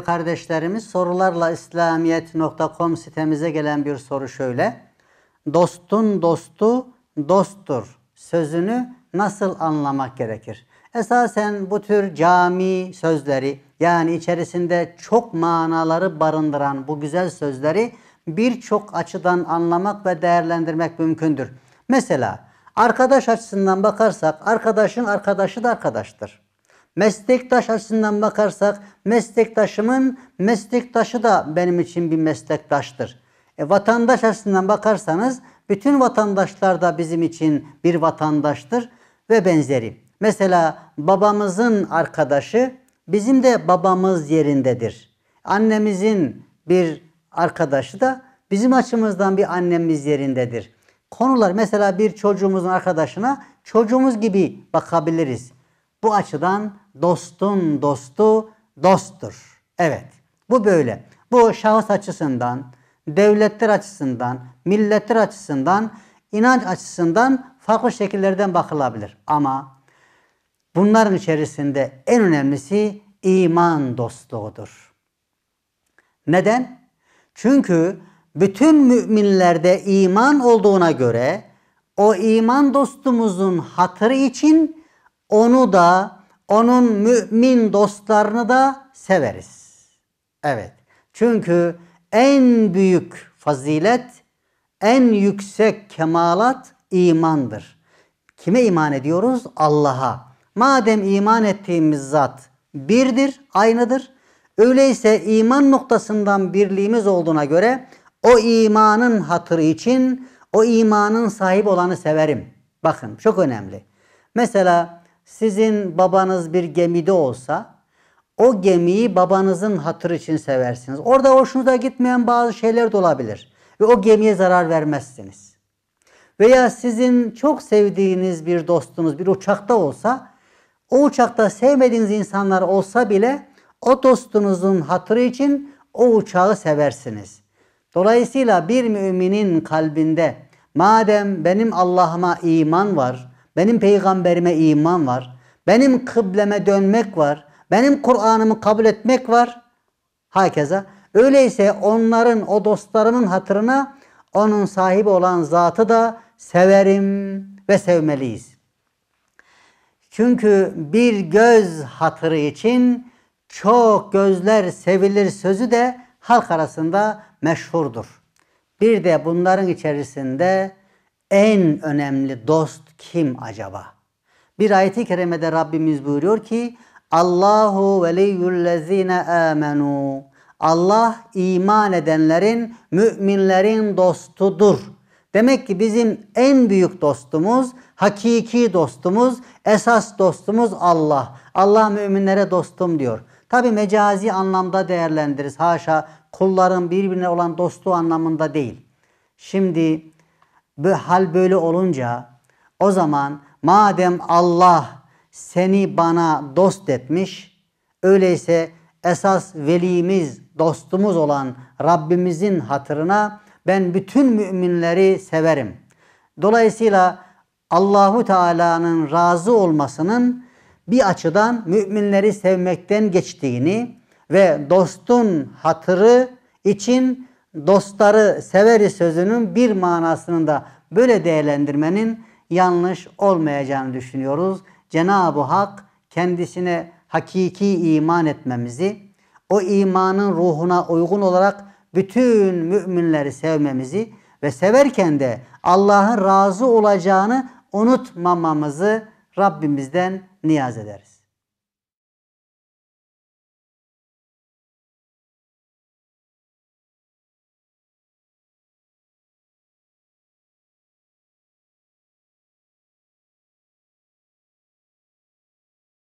değerli kardeşlerimiz sorularla İslamiyet.com sitemize gelen bir soru şöyle. Dostun dostu dosttur sözünü nasıl anlamak gerekir? Esasen bu tür cami sözleri yani içerisinde çok manaları barındıran bu güzel sözleri birçok açıdan anlamak ve değerlendirmek mümkündür. Mesela arkadaş açısından bakarsak arkadaşın arkadaşı da arkadaştır. Meslektaş açısından bakarsak meslektaşımın meslektaşı da benim için bir meslektaştır. E, vatandaş açısından bakarsanız bütün vatandaşlar da bizim için bir vatandaştır ve benzeri. Mesela babamızın arkadaşı bizim de babamız yerindedir. Annemizin bir arkadaşı da bizim açımızdan bir annemiz yerindedir. Konular mesela bir çocuğumuzun arkadaşına çocuğumuz gibi bakabiliriz. Bu açıdan dostun dostu dosttur. Evet bu böyle. Bu şahıs açısından, devletler açısından, milletler açısından, inanç açısından farklı şekillerden bakılabilir. Ama bunların içerisinde en önemlisi iman dostluğudur. Neden? Çünkü bütün müminlerde iman olduğuna göre o iman dostumuzun hatırı için onu da onun mümin dostlarını da severiz. Evet. Çünkü en büyük fazilet, en yüksek kemalat imandır. Kime iman ediyoruz? Allah'a. Madem iman ettiğimiz zat birdir, aynıdır. Öyleyse iman noktasından birliğimiz olduğuna göre o imanın hatırı için o imanın sahibi olanı severim. Bakın çok önemli. Mesela sizin babanız bir gemide olsa o gemiyi babanızın hatırı için seversiniz. Orada hoşunuza gitmeyen bazı şeyler de olabilir ve o gemiye zarar vermezsiniz. Veya sizin çok sevdiğiniz bir dostunuz bir uçakta olsa o uçakta sevmediğiniz insanlar olsa bile o dostunuzun hatırı için o uçağı seversiniz. Dolayısıyla bir müminin kalbinde madem benim Allah'ıma iman var, benim peygamberime iman var. Benim kıbleme dönmek var. Benim Kur'an'ımı kabul etmek var. Hakeza. Öyleyse onların, o dostlarının hatırına onun sahibi olan zatı da severim ve sevmeliyiz. Çünkü bir göz hatırı için çok gözler sevilir sözü de halk arasında meşhurdur. Bir de bunların içerisinde en önemli dost kim acaba? Bir ayeti kerimede Rabbimiz buyuruyor ki Allahu veliyyüllezine amenu. Allah iman edenlerin, müminlerin dostudur. Demek ki bizim en büyük dostumuz, hakiki dostumuz, esas dostumuz Allah. Allah müminlere dostum diyor. Tabi mecazi anlamda değerlendiririz. Haşa kulların birbirine olan dostluğu anlamında değil. Şimdi bu hal böyle olunca o zaman madem Allah seni bana dost etmiş, öyleyse esas velimiz, dostumuz olan Rabbimizin hatırına ben bütün müminleri severim. Dolayısıyla Allahu Teala'nın razı olmasının bir açıdan müminleri sevmekten geçtiğini ve dostun hatırı için dostları severi sözünün bir manasını da böyle değerlendirmenin yanlış olmayacağını düşünüyoruz. Cenab-ı Hak kendisine hakiki iman etmemizi, o imanın ruhuna uygun olarak bütün müminleri sevmemizi ve severken de Allah'ın razı olacağını unutmamamızı Rabbimizden niyaz ederiz.